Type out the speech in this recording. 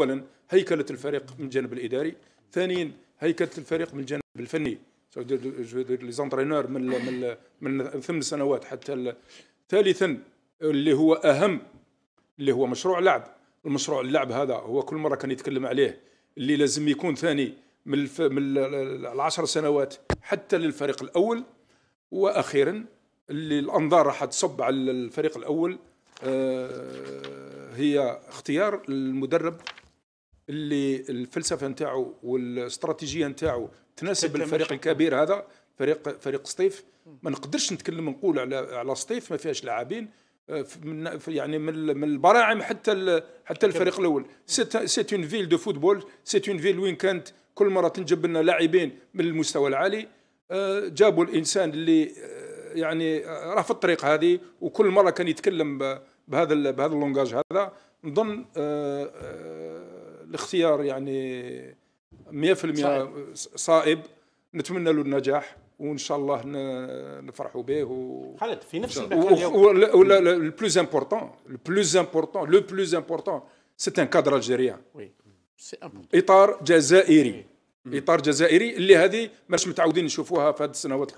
اولا هيكله الفريق من الجانب الاداري ثانيا هيكله الفريق من الجانب الفني لي زونترينور من من من ثمان سنوات حتى ثالثا اللي هو اهم اللي هو مشروع لعب المشروع اللعب هذا هو كل مره كان يتكلم عليه اللي لازم يكون ثاني من الف... من العشر سنوات حتى للفريق الاول واخيرا اللي الانظار راح تصب على الفريق الاول آه هي اختيار المدرب اللي الفلسفه نتاعو والاستراتيجيه نتاعو تناسب الفريق الكبير هذا فريق فريق سطيف ما نقدرش نتكلم نقول على على سطيف ما فيهاش لاعبين آه، من يعني من من البراعم حتى حتى الفريق الاول سيت اون فيل دو فوتبول سيت اون فيل وين كانت كل مره تنجب لنا لاعبين من المستوى العالي آه، جابوا الانسان اللي آه، يعني راه في الطريق هذه وكل مره كان يتكلم بهذا بهذا اللونجاج هذا نظن الاختيار يعني 100% صائب نتمنى له النجاح وان شاء الله نفرحوا به و... خالد في نفس البحر ولا البلوز امبورطون البلوز امبورطون لو بلوز امبورطون سي ان كادر الجزائري وي اطار جزائري اطار جزائري اللي هذه ماش متعودين نشوفوها في هذه السنوات القادمه